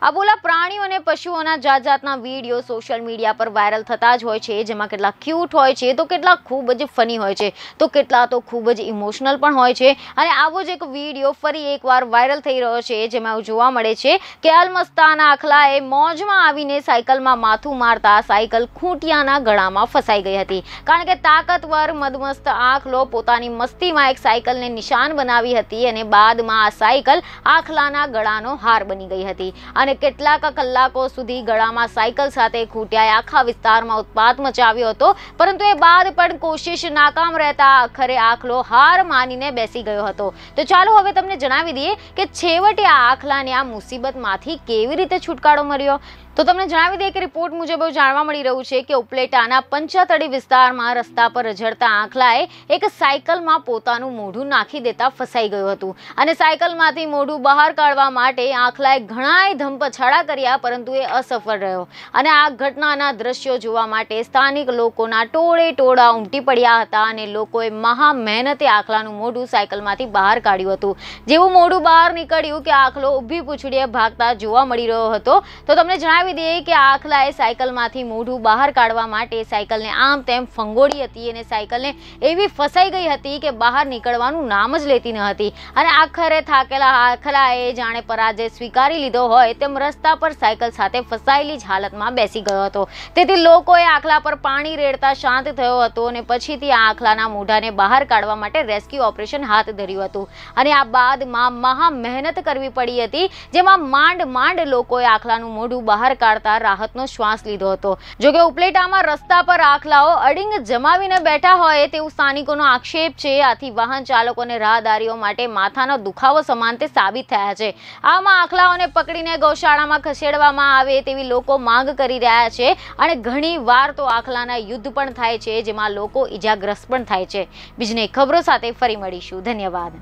અબોલા પ્રાણીઓ અને પશુઓના જાત જાતના વિડીયો સોશિયલ મીડિયા પર વાયરલ થતા જ હોય છે જેમાં કેટલા ક્યુટ હોય છે તો કેટલા ખૂબ જ ફની હોય છે તો કેટલા તો ખૂબ જ ઇમોશનલ પણ હોય છે અને આવો જ એક વિડીયો ફરી એકવાર વાયરલ થઈ રહ્યો છે જેમાં એવું જોવા મળે છે કે અલમસ્તાના આખલાએ મોજમાં આવીને સાયકલમાં માથું મારતા સાયકલ ખૂંટિયાના ગળામાં ફસાઈ ગઈ હતી કારણ કે તાકતવર મદમસ્ત આખલો પોતાની મસ્તીમાં એક સાયકલને નિશાન બનાવી હતી અને બાદમાં આ સાયકલ આખલાના ગળાનો હાર બની ગઈ હતી અને કેટલાક કલાકો સુધી ગળામાં સાયકલ સાથે ખૂટ્યાએ આખા વિસ્તારમાં ઉત્પાત મચાવ્યો હતો પરંતુ એ બાદ પણ કોશિશ નાકામ રહેતા આખરે આખલો હાર માનીને બેસી ગયો હતો તો ચાલો હવે તમને જણાવી દઈએ કે છેવટે આ આખલાને આ મુસીબતમાંથી કેવી રીતે છુટકારો મળ્યો તો તમને જણાવી દઈએ કે રિપોર્ટ મુજબ જાણવા મળી રહ્યું છે કે ઉપલેટાના પંચાતળી વિસ્તારમાં રસ્તા પર રઝળતા આંખલાએ એક સાયકલમાં પોતાનું મોઢું નાખી દેતા ફસાઈ ગયું હતું અને સાયકલમાંથી મોઢું બહાર કાઢવા માટે આંખલાએ ઘણાય ધમપછાડા કર્યા પરંતુ એ અસફળ રહ્યો અને આ ઘટનાના દ્રશ્યો જોવા માટે સ્થાનિક લોકોના ટોળે ટોળા ઉમટી પડ્યા હતા અને લોકોએ મહા મહેનતે આંખલાનું મોઢું સાયકલમાંથી બહાર કાઢ્યું હતું જેવું મોઢું બહાર નીકળ્યું કે આંખલો ઊભી પૂછડીએ ભાગતા જોવા મળી રહ્યો હતો તો તમને જણાવી જણાવી દઈએ કે આખલાએ સાયકલમાંથી મોઢું બહાર કાઢવા માટે સાયકલને આમ તેમ ફંગોળી હતી અને સાયકલને એવી ફસાઈ ગઈ હતી કે બહાર નીકળવાનું નામ જ લેતી ન હતી અને આખરે થાકેલા આખલાએ જાણે પરાજય સ્વીકારી લીધો હોય તેમ રસ્તા પર સાયકલ સાથે ફસાયેલી જ હાલતમાં બેસી ગયો હતો તેથી લોકોએ આખલા પર પાણી રેડતા શાંત થયો હતો અને પછીથી આ આખલાના મોઢાને બહાર કાઢવા માટે રેસ્ક્યુ ઓપરેશન હાથ ધર્યું હતું અને આ બાદમાં મહા મહેનત કરવી પડી હતી જેમાં માંડ માંડ લોકોએ આખલાનું મોઢું બહાર કાઢતા રાહતનો શ્વાસ લીધો હતો જોકે ઉપલેટામાં રસ્તા પર આખલાઓ અડિંગ જમાવીને બેઠા હોય તેવું સ્થાનિકોનો આક્ષેપ છે આથી વાહન ચાલકોને રાહદારીઓ માટે માથાનો દુખાવો તે સાબિત થયા છે આમાં આખલાઓને પકડીને ગૌશાળામાં ખસેડવામાં આવે તેવી લોકો માંગ કરી રહ્યા છે અને ઘણી તો આખલાના યુદ્ધ પણ થાય છે જેમાં લોકો ઈજાગ્રસ્ત પણ થાય છે બીજને ખબરો સાથે ફરી મળીશું ધન્યવાદ